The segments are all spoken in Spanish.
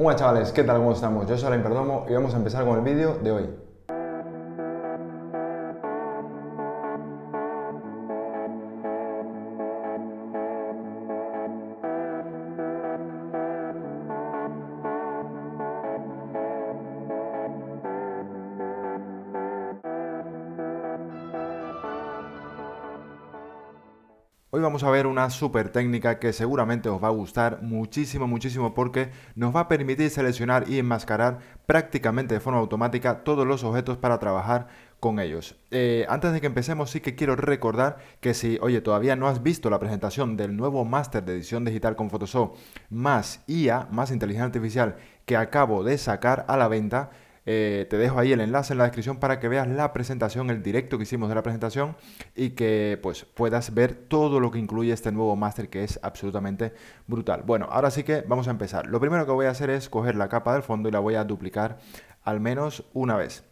Hola chavales, ¿qué tal? ¿Cómo estamos? Yo soy Alain Perdomo y vamos a empezar con el vídeo de hoy. Hoy vamos a ver una super técnica que seguramente os va a gustar muchísimo, muchísimo porque nos va a permitir seleccionar y enmascarar prácticamente de forma automática todos los objetos para trabajar con ellos. Eh, antes de que empecemos sí que quiero recordar que si, oye, todavía no has visto la presentación del nuevo máster de edición digital con Photoshop más IA, más inteligencia artificial que acabo de sacar a la venta, eh, te dejo ahí el enlace en la descripción para que veas la presentación, el directo que hicimos de la presentación y que pues puedas ver todo lo que incluye este nuevo máster que es absolutamente brutal. Bueno, ahora sí que vamos a empezar. Lo primero que voy a hacer es coger la capa del fondo y la voy a duplicar al menos una vez.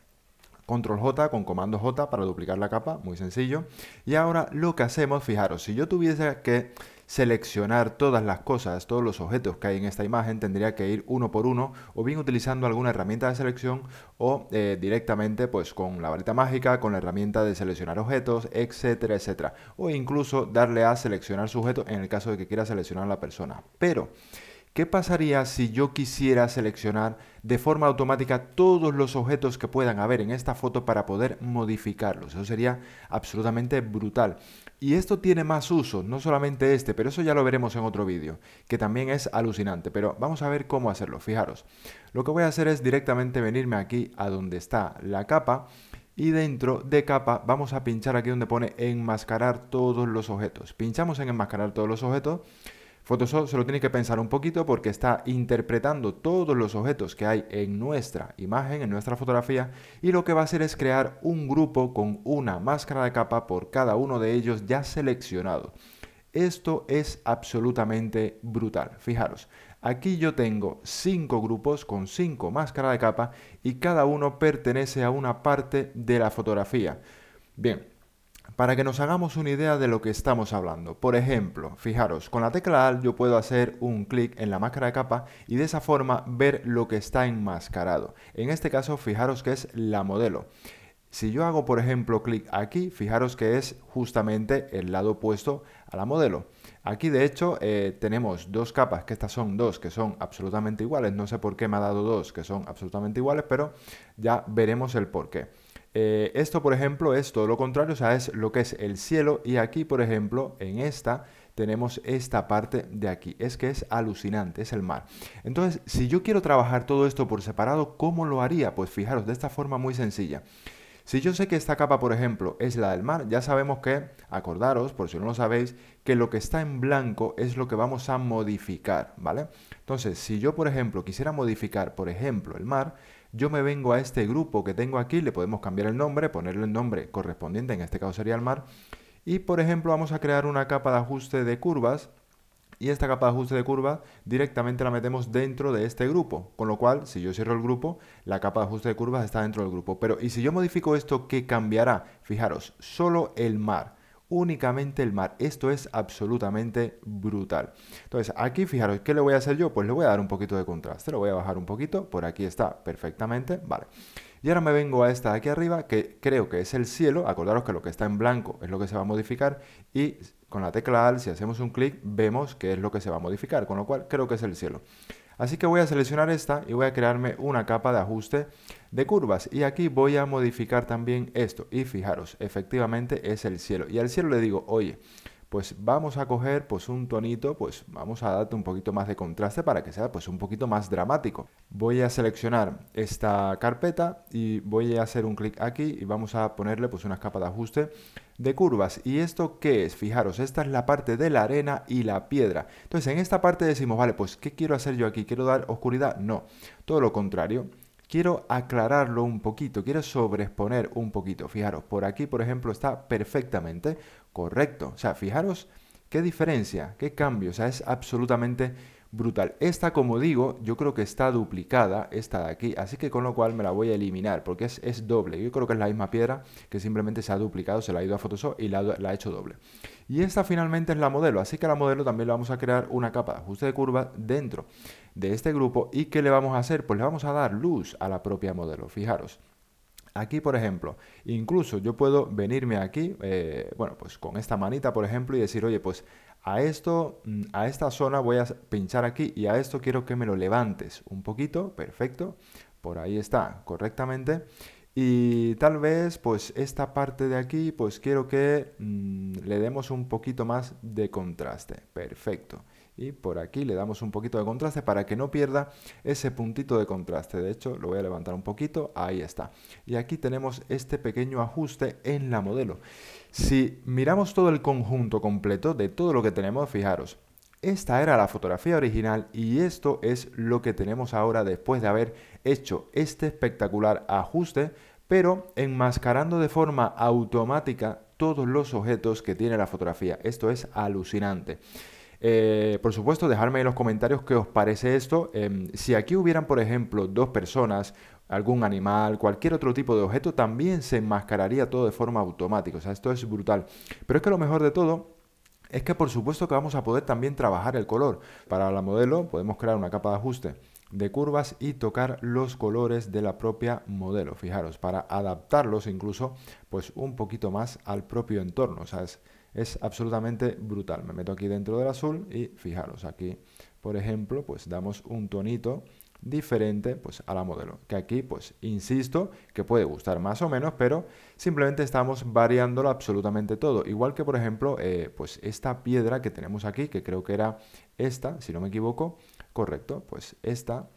Control J con comando J para duplicar la capa, muy sencillo. Y ahora lo que hacemos, fijaros, si yo tuviese que seleccionar todas las cosas, todos los objetos que hay en esta imagen, tendría que ir uno por uno o bien utilizando alguna herramienta de selección o eh, directamente pues con la varita mágica, con la herramienta de seleccionar objetos, etcétera, etcétera. O incluso darle a seleccionar sujeto en el caso de que quiera seleccionar a la persona. Pero... ¿Qué pasaría si yo quisiera seleccionar de forma automática todos los objetos que puedan haber en esta foto para poder modificarlos? Eso sería absolutamente brutal. Y esto tiene más uso, no solamente este, pero eso ya lo veremos en otro vídeo, que también es alucinante. Pero vamos a ver cómo hacerlo, fijaros. Lo que voy a hacer es directamente venirme aquí a donde está la capa y dentro de capa vamos a pinchar aquí donde pone enmascarar todos los objetos. Pinchamos en enmascarar todos los objetos Photoshop se lo tiene que pensar un poquito porque está interpretando todos los objetos que hay en nuestra imagen, en nuestra fotografía, y lo que va a hacer es crear un grupo con una máscara de capa por cada uno de ellos ya seleccionado. Esto es absolutamente brutal. Fijaros, aquí yo tengo cinco grupos con cinco máscaras de capa y cada uno pertenece a una parte de la fotografía. Bien, para que nos hagamos una idea de lo que estamos hablando. Por ejemplo, fijaros, con la tecla Alt yo puedo hacer un clic en la máscara de capa y de esa forma ver lo que está enmascarado. En este caso, fijaros que es la modelo. Si yo hago, por ejemplo, clic aquí, fijaros que es justamente el lado opuesto a la modelo. Aquí, de hecho, eh, tenemos dos capas, que estas son dos, que son absolutamente iguales. No sé por qué me ha dado dos, que son absolutamente iguales, pero ya veremos el por qué. Eh, esto, por ejemplo, es todo lo contrario, o sea, es lo que es el cielo. Y aquí, por ejemplo, en esta tenemos esta parte de aquí. Es que es alucinante, es el mar. Entonces, si yo quiero trabajar todo esto por separado, ¿cómo lo haría? Pues fijaros, de esta forma muy sencilla. Si yo sé que esta capa, por ejemplo, es la del mar, ya sabemos que, acordaros, por si no lo sabéis, que lo que está en blanco es lo que vamos a modificar, ¿vale? Entonces, si yo, por ejemplo, quisiera modificar, por ejemplo, el mar, yo me vengo a este grupo que tengo aquí, le podemos cambiar el nombre, ponerle el nombre correspondiente, en este caso sería el mar, y por ejemplo vamos a crear una capa de ajuste de curvas, y esta capa de ajuste de curvas directamente la metemos dentro de este grupo, con lo cual si yo cierro el grupo, la capa de ajuste de curvas está dentro del grupo. Pero ¿y si yo modifico esto, qué cambiará? Fijaros, solo el mar únicamente el mar. Esto es absolutamente brutal. Entonces, aquí fijaros, que le voy a hacer yo? Pues le voy a dar un poquito de contraste, lo voy a bajar un poquito, por aquí está perfectamente, vale. Y ahora me vengo a esta de aquí arriba, que creo que es el cielo, acordaros que lo que está en blanco es lo que se va a modificar, y con la tecla AL, si hacemos un clic, vemos que es lo que se va a modificar, con lo cual creo que es el cielo. Así que voy a seleccionar esta y voy a crearme una capa de ajuste de curvas. Y aquí voy a modificar también esto. Y fijaros, efectivamente es el cielo. Y al cielo le digo, oye, pues vamos a coger pues un tonito, pues vamos a darte un poquito más de contraste para que sea pues un poquito más dramático. Voy a seleccionar esta carpeta y voy a hacer un clic aquí y vamos a ponerle pues unas capas de ajuste de curvas. ¿Y esto qué es? Fijaros, esta es la parte de la arena y la piedra. Entonces en esta parte decimos, vale, pues ¿qué quiero hacer yo aquí? ¿Quiero dar oscuridad? No, todo lo contrario quiero aclararlo un poquito, quiero sobreexponer un poquito. Fijaros, por aquí, por ejemplo, está perfectamente correcto. O sea, fijaros qué diferencia, qué cambio. O sea, es absolutamente brutal. Esta, como digo, yo creo que está duplicada, esta de aquí, así que con lo cual me la voy a eliminar, porque es, doble. Yo creo que es la misma piedra que simplemente se ha duplicado, se la ha ido a Photoshop y la, ha hecho doble. Y esta finalmente es la modelo, así que a la modelo también le vamos a crear una capa de ajuste de curva dentro de este grupo. ¿Y qué le vamos a hacer? Pues le vamos a dar luz a la propia modelo, fijaros. Aquí, por ejemplo, incluso yo puedo venirme aquí, eh, bueno, pues con esta manita, por ejemplo, y decir, oye, pues a esto, mm, a esta zona voy a pinchar aquí y a esto quiero que me lo levantes un poquito, perfecto, por ahí está, correctamente. Y tal vez, pues esta parte de aquí, pues quiero que mm, le demos un poquito más de contraste, perfecto y por aquí le damos un poquito de contraste para que no pierda ese puntito de contraste. De hecho, lo voy a levantar un poquito, ahí está. Y aquí tenemos este pequeño ajuste en la modelo. Si miramos todo el conjunto completo de todo lo que tenemos, fijaros, esta era la fotografía original y esto es lo que tenemos ahora después de haber hecho este espectacular ajuste, pero enmascarando de forma automática todos los objetos que tiene la fotografía. Esto es alucinante. Eh, por supuesto, dejadme en los comentarios qué os parece esto. Em, si aquí hubieran, por ejemplo, dos personas, algún animal, cualquier otro tipo de objeto, también se enmascararía todo de forma automática. O sea, esto es brutal. Pero es que lo mejor de todo es que por supuesto que vamos a poder también trabajar el color. Para la modelo podemos crear una capa de ajuste de curvas y tocar los colores de la propia modelo, fijaros, para adaptarlos incluso pues un poquito más al propio entorno, o sea, es absolutamente brutal. Me meto aquí dentro del azul y fijaros, aquí, por ejemplo, pues damos un tonito diferente pues a la modelo que aquí pues insisto que puede gustar más o menos pero simplemente estamos variándolo absolutamente todo igual que por ejemplo eh, pues esta piedra que tenemos aquí que creo que era esta si no me equivoco correcto pues esta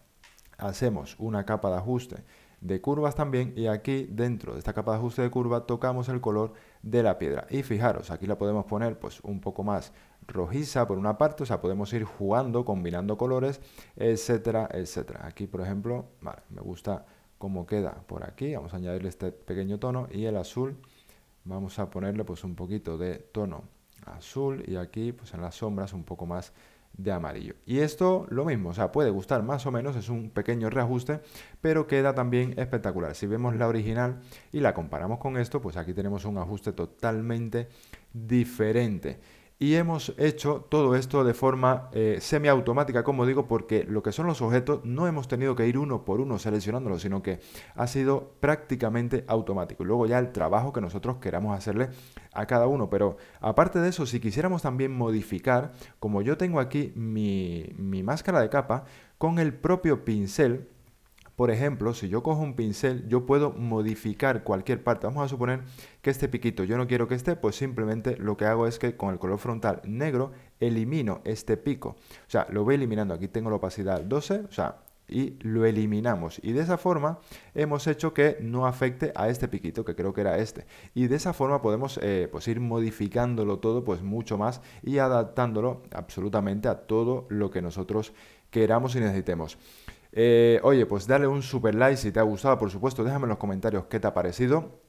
hacemos una capa de ajuste de curvas también y aquí dentro de esta capa de ajuste de curva tocamos el color de la piedra. Y fijaros, aquí la podemos poner pues un poco más rojiza por una parte, o sea, podemos ir jugando, combinando colores, etcétera, etcétera. Aquí, por ejemplo, me gusta cómo queda por aquí, vamos a añadirle este pequeño tono y el azul vamos a ponerle pues un poquito de tono azul y aquí pues en las sombras un poco más de amarillo. Y esto lo mismo, o sea, puede gustar más o menos, es un pequeño reajuste, pero queda también espectacular. Si vemos la original y la comparamos con esto, pues aquí tenemos un ajuste totalmente diferente y hemos hecho todo esto de forma eh, semiautomática, como digo, porque lo que son los objetos no hemos tenido que ir uno por uno seleccionándolos, sino que ha sido prácticamente automático. Y luego ya el trabajo que nosotros queramos hacerle a cada uno. Pero aparte de eso, si quisiéramos también modificar, como yo tengo aquí mi, mi máscara de capa, con el propio pincel, por ejemplo, si yo cojo un pincel, yo puedo modificar cualquier parte. Vamos a suponer que este piquito yo no quiero que esté, pues simplemente lo que hago es que con el color frontal negro elimino este pico. O sea, lo voy eliminando. Aquí tengo la opacidad 12, o sea, y lo eliminamos. Y de esa forma hemos hecho que no afecte a este piquito, que creo que era este. Y de esa forma podemos eh, pues ir modificándolo todo pues mucho más y adaptándolo absolutamente a todo lo que nosotros queramos y necesitemos. Eh, oye, pues dale un super like si te ha gustado, por supuesto, déjame en los comentarios qué te ha parecido.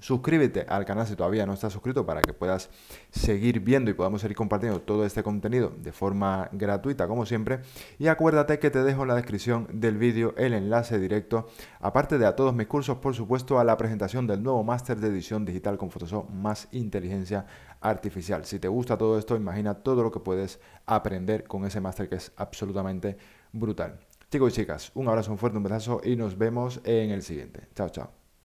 Suscríbete al canal si todavía no estás suscrito para que puedas seguir viendo y podamos seguir compartiendo todo este contenido de forma gratuita como siempre. Y acuérdate que te dejo en la descripción del vídeo el enlace directo, aparte de a todos mis cursos, por supuesto, a la presentación del nuevo máster de edición digital con Photoshop más inteligencia artificial. Si te gusta todo esto, imagina todo lo que puedes aprender con ese máster que es absolutamente brutal. Chicos y chicas, un abrazo, un fuerte, un besazo y nos vemos en el siguiente. Chao, chao.